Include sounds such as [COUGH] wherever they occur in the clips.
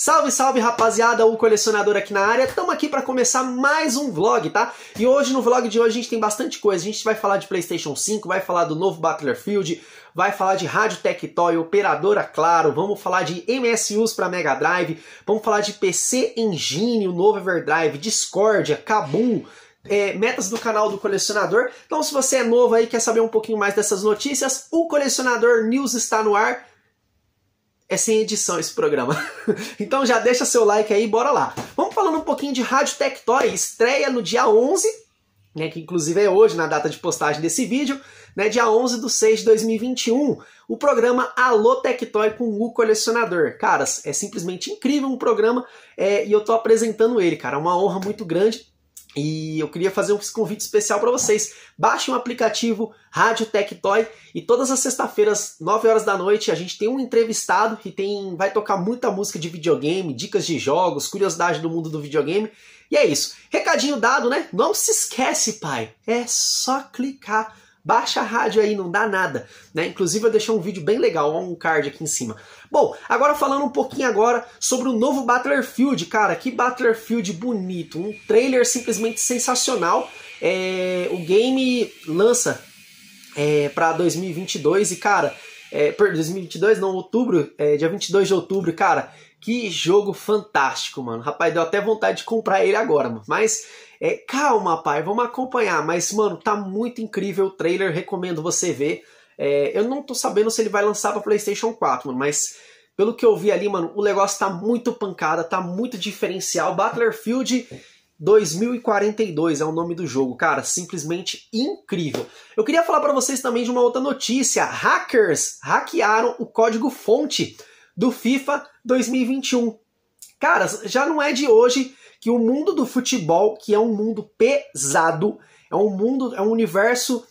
Salve, salve rapaziada, o colecionador aqui na área. Estamos aqui para começar mais um vlog, tá? E hoje no vlog de hoje a gente tem bastante coisa. A gente vai falar de PlayStation 5, vai falar do novo Battlefield, vai falar de Rádio Toy, operadora Claro, vamos falar de MSUs para Mega Drive, vamos falar de PC Engine, o novo Everdrive, Discordia, Kabum, é, metas do canal do colecionador. Então, se você é novo aí e quer saber um pouquinho mais dessas notícias, o Colecionador News está no ar. É sem edição esse programa. [LAUGHS] então já deixa seu like aí, bora lá. Vamos falando um pouquinho de Rádio Tectoy, estreia no dia 11, né, que inclusive é hoje na data de postagem desse vídeo, né, dia 11 de 6 de 2021, o programa Alô Tectoy com o Colecionador. Caras, é simplesmente incrível um programa é, e eu tô apresentando ele, cara, é uma honra muito grande. E eu queria fazer um convite especial para vocês. Baixem o aplicativo Rádio Tech Toy e todas as sextas-feiras, 9 horas da noite, a gente tem um entrevistado que tem vai tocar muita música de videogame, dicas de jogos, curiosidade do mundo do videogame. E é isso. Recadinho dado, né? Não se esquece, pai. É só clicar Baixa a rádio aí, não dá nada. Né? Inclusive eu deixei um vídeo bem legal, um card aqui em cima. Bom, agora falando um pouquinho agora sobre o novo Battlefield, cara, que Battlefield bonito, um trailer simplesmente sensacional. É, o game lança é, para 2022 e cara, é, perdão, 2022, não, outubro, é, dia 22 de outubro, cara. Que jogo fantástico, mano. Rapaz, deu até vontade de comprar ele agora, mano. Mas é, calma, pai, vamos acompanhar. Mas, mano, tá muito incrível o trailer, recomendo você ver. É, eu não tô sabendo se ele vai lançar pra PlayStation 4, mano, mas pelo que eu vi ali, mano, o negócio tá muito pancada, tá muito diferencial. Battlefield 2042 é o nome do jogo, cara, simplesmente incrível. Eu queria falar para vocês também de uma outra notícia: hackers hackearam o código-fonte do FIFA 2021. Cara, já não é de hoje que o mundo do futebol, que é um mundo pesado, é um mundo, é um universo.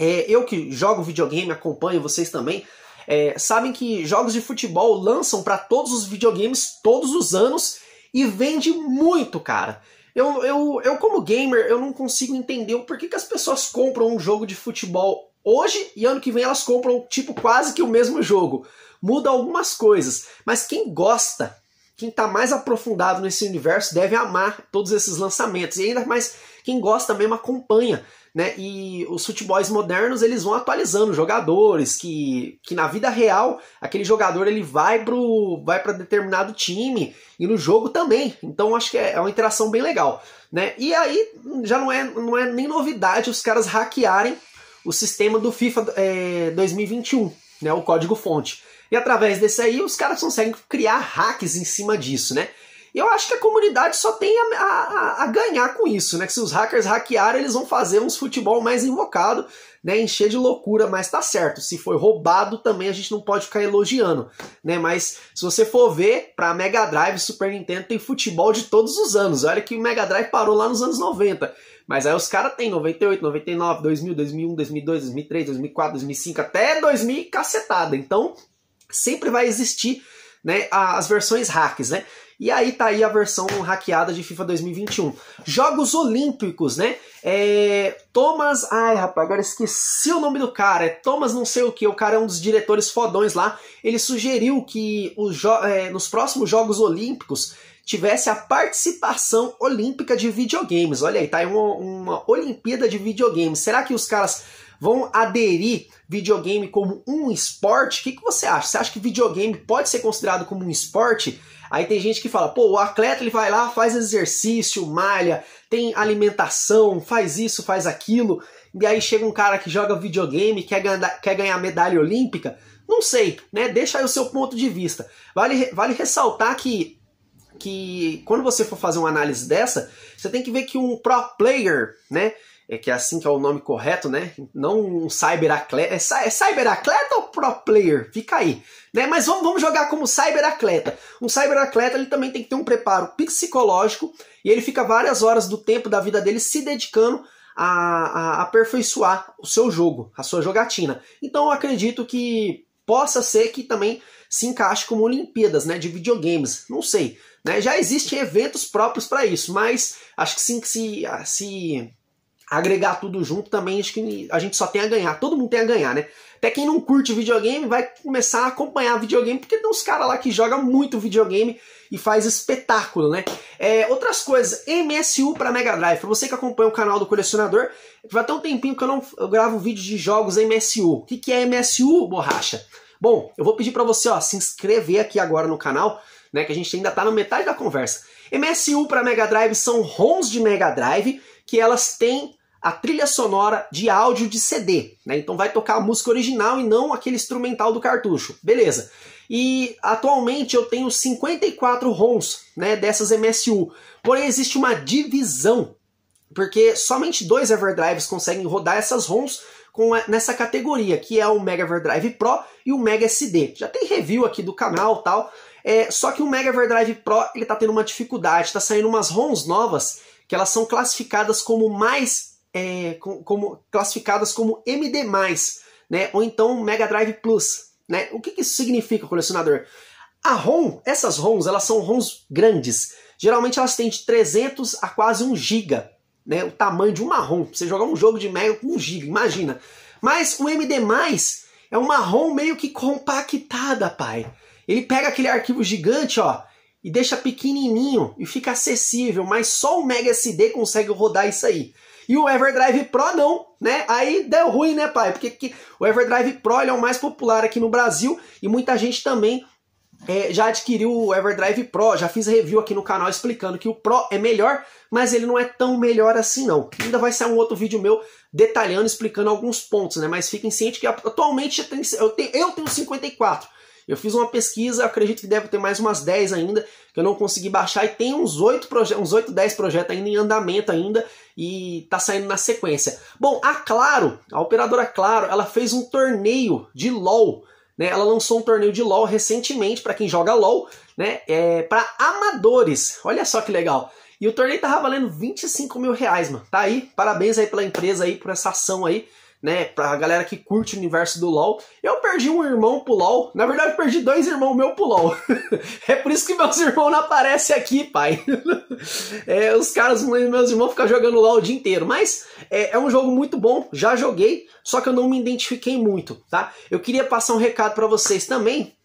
É, eu que jogo videogame, acompanho vocês também. É, sabem que jogos de futebol lançam para todos os videogames todos os anos e vende muito, cara. Eu, eu, eu como gamer, eu não consigo entender o porquê que as pessoas compram um jogo de futebol hoje e ano que vem elas compram, tipo, quase que o mesmo jogo. Muda algumas coisas, mas quem gosta quem está mais aprofundado nesse universo deve amar todos esses lançamentos. E ainda mais quem gosta mesmo acompanha. Né? E os futebols modernos eles vão atualizando jogadores que, que na vida real aquele jogador ele vai pro vai para determinado time e no jogo também. Então acho que é, é uma interação bem legal, né? E aí já não é não é nem novidade os caras hackearem o sistema do FIFA é, 2021, né? O código fonte. E através desse aí, os caras conseguem criar hacks em cima disso, né? E eu acho que a comunidade só tem a, a, a, ganhar com isso, né? Que se os hackers hackearem, eles vão fazer uns futebol mais invocado, né? Encher de loucura, mas tá certo. Se foi roubado, também a gente não pode ficar elogiando, né? Mas se você for ver, pra Mega Drive, Super Nintendo tem futebol de todos os anos. Olha que o Mega Drive parou lá nos anos 90. Mas aí os caras têm 98, 99, 2000, 2001, 2002, 2003, 2004, 2005, até 2000 cacetada. Então, sempre vai existir né, as versões hacks, né? E aí tá aí a versão hackeada de FIFA 2021. Jogos Olímpicos, né? É, Thomas, ai rapaz, agora esqueci o nome do cara. É Thomas não sei o que, o cara é um dos diretores fodões lá. Ele sugeriu que é, nos próximos Jogos Olímpicos tivesse a participação olímpica de videogames. Olha aí, tá aí uma, uma Olimpíada de videogames. Será que os caras vão aderir videogame como um esporte, o que, que você acha? Você acha que videogame pode ser considerado como um esporte? Aí tem gente que fala, pô, o atleta ele vai lá, faz exercício, malha, tem alimentação, faz isso, faz aquilo. E aí chega um cara que joga videogame, quer ganhar, quer ganhar medalha olímpica. Não sei, né? Deixa aí o seu ponto de vista. Vale, vale ressaltar que, que quando você for fazer uma análise dessa, você tem que ver que um pro player, né? é que é assim que é o nome correto, né? Não um cyberacleta. É, cyberatleta é cyberacleta ou pro player? Fica aí. Né? Mas vamos, vamos jogar como cyberacleta. Um cyberacleta ele também tem que ter um preparo psicológico e ele fica várias horas do tempo da vida dele se dedicando a, a aperfeiçoar o seu jogo, a sua jogatina. Então eu acredito que possa ser que também se encaixe como Olimpíadas, né, de videogames. Não sei, né? Já existem eventos próprios para isso, mas acho que sim que se, se agregar tudo junto também, acho que a gente só tem a ganhar, todo mundo tem a ganhar, né? Até quem não curte videogame vai começar a acompanhar videogame, porque tem uns caras lá que jogam muito videogame e faz espetáculo, né? É, outras coisas, MSU para Mega Drive. Pra você que acompanha o canal do colecionador, vai ter um tempinho que eu não eu gravo vídeo de jogos MSU. O que, que é MSU, borracha? Bom, eu vou pedir para você ó, se inscrever aqui agora no canal, né? Que a gente ainda tá na metade da conversa. MSU para Mega Drive são ROMs de Mega Drive que elas têm a trilha sonora de áudio de CD, né? Então vai tocar a música original e não aquele instrumental do cartucho. Beleza. E atualmente eu tenho 54 ROMs, né, dessas MSU. Porém existe uma divisão, porque somente dois Everdrives conseguem rodar essas ROMs com nessa categoria, que é o Mega Everdrive Pro e o Mega SD. Já tem review aqui do canal, tal. É, só que o Mega Everdrive Pro, ele tá tendo uma dificuldade, está saindo umas ROMs novas que elas são classificadas como mais é, como, classificadas como MD+, né? ou então Mega Drive Plus. Né? O que, que isso significa, colecionador? A ROM, essas ROMs, elas são ROMs grandes. Geralmente elas têm de 300 a quase 1 GB, né? o tamanho de uma ROM. Você jogar um jogo de Mega com 1 GB, imagina. Mas o MD+, é uma ROM meio que compactada, pai. Ele pega aquele arquivo gigante, ó, e deixa pequenininho e fica acessível, mas só o Mega SD consegue rodar isso aí. E o Everdrive Pro não, né? Aí deu ruim, né, pai? Porque que, o Everdrive Pro ele é o mais popular aqui no Brasil e muita gente também é, já adquiriu o Everdrive Pro, já fiz review aqui no canal explicando que o Pro é melhor, mas ele não é tão melhor assim não. Ainda vai sair um outro vídeo meu detalhando, explicando alguns pontos, né? Mas fiquem cientes que atualmente eu tenho, eu tenho 54. Eu fiz uma pesquisa, acredito que deve ter mais umas 10 ainda, que eu não consegui baixar, e tem uns 8, uns 8 10 projetos ainda em andamento ainda, e tá saindo na sequência. Bom, a Claro, a operadora Claro, ela fez um torneio de LOL, né? Ela lançou um torneio de LOL recentemente, para quem joga LOL, né? É, para amadores, olha só que legal. E o torneio tava valendo 25 mil reais, mano. Tá aí, parabéns aí pela empresa aí, por essa ação aí né, pra galera que curte o universo do LoL. Eu perdi um irmão pro LoL, na verdade perdi dois irmãos meu pro LoL. [LAUGHS] é por isso que meus irmãos não aparecem aqui, pai. [LAUGHS] é, os caras, meus irmãos ficam jogando LoL o dia inteiro, mas é, é um jogo muito bom, já joguei, só que eu não me identifiquei muito, tá? Eu queria passar um recado para vocês também,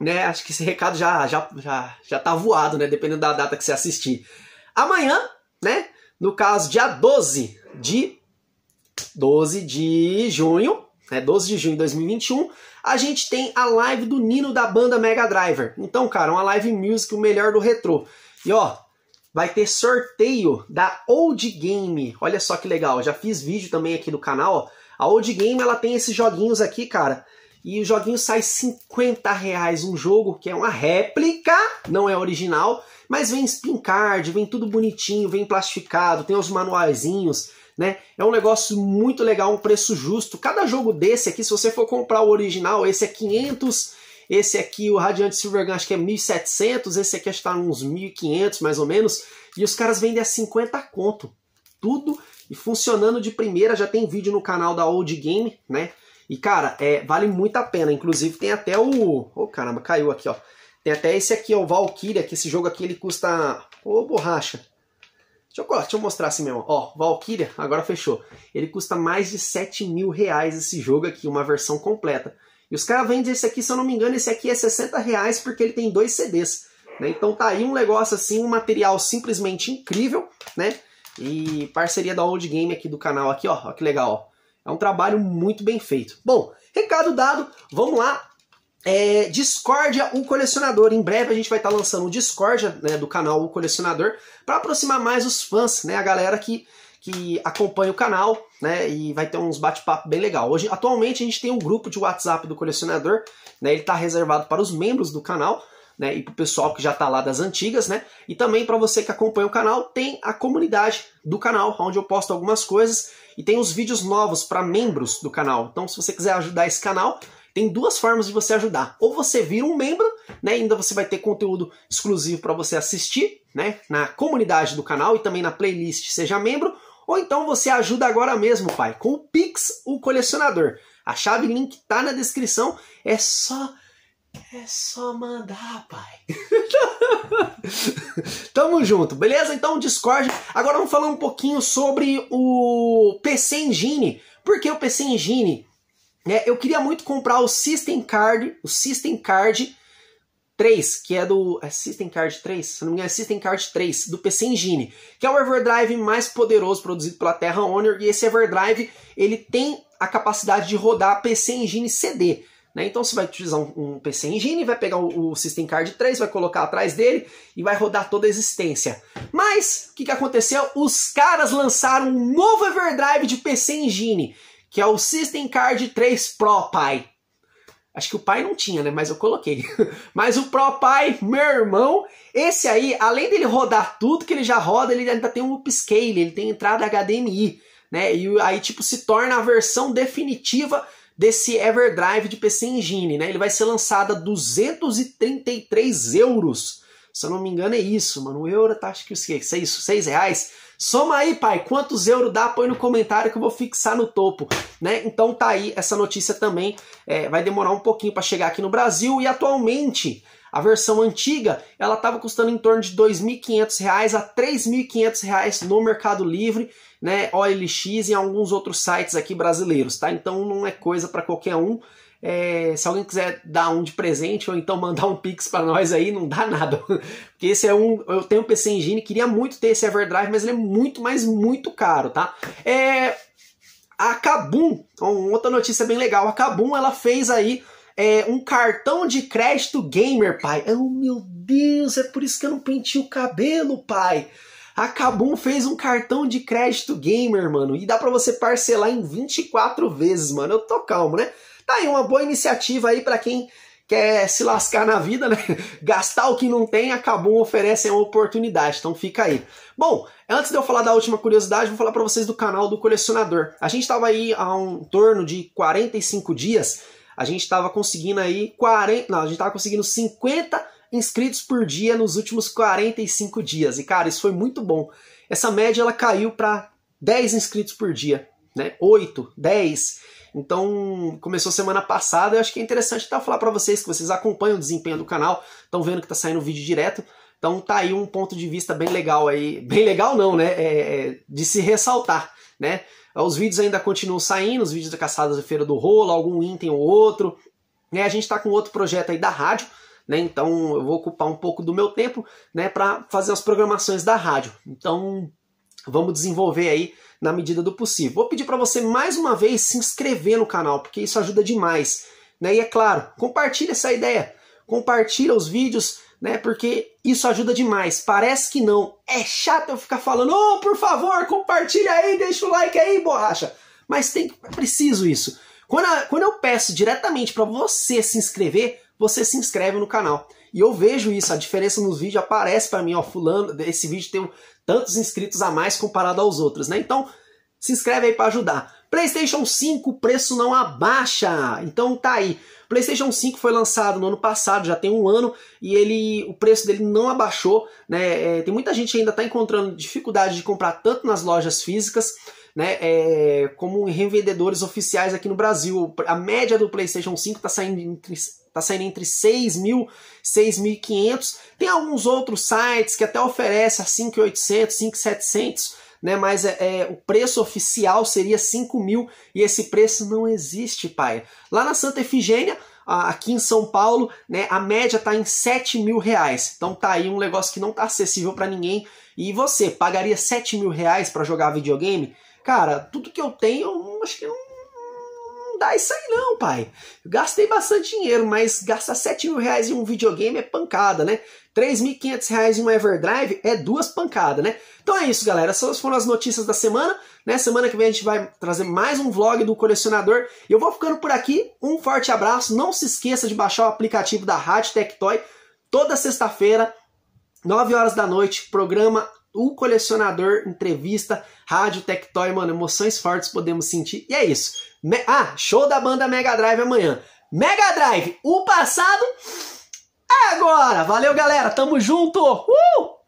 né, acho que esse recado já, já, já, já tá voado, né? Dependendo da data que você assistir. Amanhã, né? No caso, dia 12 de 12 de junho, né, 12 de junho de 2021, a gente tem a live do Nino da banda Mega Driver. Então, cara, uma live music, o melhor do retrô. E ó, vai ter sorteio da Old Game. Olha só que legal, já fiz vídeo também aqui no canal. Ó. A Old Game ela tem esses joguinhos aqui, cara. E o joguinho sai 50 reais um jogo, que é uma réplica, não é original, mas vem spin card, vem tudo bonitinho, vem plastificado, tem os manuaizinhos né? É um negócio muito legal, um preço justo. Cada jogo desse aqui, se você for comprar o original, esse é 500, esse aqui, o Radiant Silvergun, acho que é 1.700, esse aqui acho que tá uns 1.500 mais ou menos, e os caras vendem a 50 conto. Tudo e funcionando de primeira, já tem vídeo no canal da Old Game, né? E cara, é, vale muito a pena, inclusive tem até o... Ô oh, caramba, caiu aqui, ó. Tem até esse aqui, ó, o Valkyria, que esse jogo aqui ele custa... Ô oh, borracha, Deixa eu, deixa eu mostrar assim mesmo. Ó, Valkyria, agora fechou. Ele custa mais de 7 mil reais esse jogo aqui, uma versão completa. E os caras vendem esse aqui, se eu não me engano, esse aqui é 60 reais porque ele tem dois CDs. Né? Então tá aí um negócio assim, um material simplesmente incrível, né? E parceria da Old Game aqui do canal aqui, ó, ó que legal, ó. É um trabalho muito bem feito. Bom, recado dado, vamos lá é, Discordia o Colecionador. Em breve a gente vai estar tá lançando o Discordia né, do canal O Colecionador para aproximar mais os fãs, né, a galera que, que acompanha o canal né, e vai ter uns bate-papo bem legal. Hoje, atualmente a gente tem um grupo de WhatsApp do Colecionador, né, ele está reservado para os membros do canal. Né, e para o pessoal que já está lá das antigas, né? E também para você que acompanha o canal, tem a comunidade do canal, onde eu posto algumas coisas e tem os vídeos novos para membros do canal. Então, se você quiser ajudar esse canal, tem duas formas de você ajudar. Ou você vira um membro, né? Ainda você vai ter conteúdo exclusivo para você assistir, né? Na comunidade do canal e também na playlist Seja Membro. Ou então você ajuda agora mesmo, pai, com o Pix, o colecionador. A chave link tá na descrição. É só é só mandar, pai. [LAUGHS] Tamo junto, beleza? Então, Discord. Agora vamos falar um pouquinho sobre o PC Engine. Por que o PC Engine? É, eu queria muito comprar o System Card, o System Card 3, que é do. É System Card 3? Se não me engano, é System Card 3, do PC Engine, que é o Everdrive mais poderoso produzido pela Terra Honor, e esse Everdrive ele tem a capacidade de rodar PC Engine CD. Né? Então você vai utilizar um, um PC Engine, vai pegar o, o, System Card 3, vai colocar atrás dele e vai rodar toda a existência. Mas o que, que aconteceu? Os caras lançaram um novo Everdrive de PC Engine que é o System Card 3 Pro Pai. Acho que o pai não tinha, né? Mas eu coloquei. [LAUGHS] Mas o Pro Pai, meu irmão, esse aí, além dele rodar tudo que ele já roda, ele ainda tem um upscale, ele tem entrada HDMI, né? E aí, tipo, se torna a versão definitiva desse Everdrive de PC Engine, né? Ele vai ser lançado a 233 euros se eu não me engano, é isso, mano. O euro tá, acho que o quê? Seis, seis reais? Soma aí, pai, quantos euros dá? Põe no comentário que eu vou fixar no topo, né? Então tá aí essa notícia também. É, vai demorar um pouquinho para chegar aqui no Brasil e atualmente a versão antiga, ela estava custando em torno de R$ 2.500 a R$ 3.500 no Mercado Livre, né, OLX e alguns outros sites aqui brasileiros, tá? Então não é coisa para qualquer um. É, se alguém quiser dar um de presente ou então mandar um pix para nós aí, não dá nada. [LAUGHS] Porque esse é um. Eu tenho um PC Engine, queria muito ter esse Everdrive, mas ele é muito, mas muito caro, tá? É, a Kabum, outra notícia bem legal. A Kabum ela fez aí é, um cartão de crédito gamer, pai. Oh meu Deus, é por isso que eu não pentei o cabelo, pai. A Kabum fez um cartão de crédito gamer, mano. E dá para você parcelar em 24 vezes, mano. Eu tô calmo, né? Tá aí uma boa iniciativa aí para quem quer se lascar na vida, né? [LAUGHS] Gastar o que não tem, acabou oferecem uma oportunidade. Então fica aí. Bom, antes de eu falar da última curiosidade, vou falar para vocês do canal do colecionador. A gente estava aí há um torno de 45 dias, a gente estava conseguindo aí 40, não, a gente estava conseguindo 50 inscritos por dia nos últimos 45 dias. E cara, isso foi muito bom. Essa média ela caiu para 10 inscritos por dia, né? 8, 10 então, começou semana passada, eu acho que é interessante até falar para vocês que vocês acompanham o desempenho do canal, estão vendo que está saindo vídeo direto. Então tá aí um ponto de vista bem legal aí, bem legal não, né? É, é de se ressaltar, né? Os vídeos ainda continuam saindo, os vídeos da Caçadas de Feira do Rolo, algum item ou outro. Né? A gente está com outro projeto aí da rádio, né? Então eu vou ocupar um pouco do meu tempo, né, para fazer as programações da rádio. Então vamos desenvolver aí na medida do possível. Vou pedir para você mais uma vez se inscrever no canal, porque isso ajuda demais. Né? E é claro, compartilha essa ideia, compartilha os vídeos, né? Porque isso ajuda demais. Parece que não. É chato eu ficar falando, oh, por favor, compartilha aí, deixa o like aí, borracha. Mas tem é preciso isso. Quando, a, quando eu peço diretamente para você se inscrever, você se inscreve no canal. E eu vejo isso, a diferença nos vídeos aparece para mim, ó, fulano, esse vídeo tem tantos inscritos a mais comparado aos outros, né? Então, se inscreve aí para ajudar. PlayStation 5, o preço não abaixa. Então tá aí. PlayStation 5 foi lançado no ano passado, já tem um ano, e ele, o preço dele não abaixou. Né? É, tem muita gente ainda está encontrando dificuldade de comprar tanto nas lojas físicas né, é, como em revendedores oficiais aqui no Brasil. A média do PlayStation 5 está saindo entre Tá saindo entre 6 mil, 6.500. Tem alguns outros sites que até oferece a 5.800, 5.700, né? Mas é, é, o preço oficial seria 5 mil e esse preço não existe, pai. Lá na Santa Efigênia, aqui em São Paulo, né? A média tá em 7 mil reais. Então tá aí um negócio que não tá acessível para ninguém. E você pagaria 7 mil reais para jogar videogame? Cara, tudo que eu tenho, eu acho que não não dá isso aí não, pai. Eu gastei bastante dinheiro, mas gastar 7 mil reais em um videogame é pancada, né? 3.500 reais em um Everdrive é duas pancadas, né? Então é isso, galera. Essas foram as notícias da semana. Né? Semana que vem a gente vai trazer mais um vlog do colecionador. Eu vou ficando por aqui. Um forte abraço. Não se esqueça de baixar o aplicativo da Rádio Toy toda sexta-feira, 9 horas da noite, programa o Colecionador, entrevista, rádio, Tectoy, mano, emoções fortes podemos sentir. E é isso. Me ah, show da banda Mega Drive amanhã. Mega Drive, o passado é agora. Valeu, galera. Tamo junto. Uh!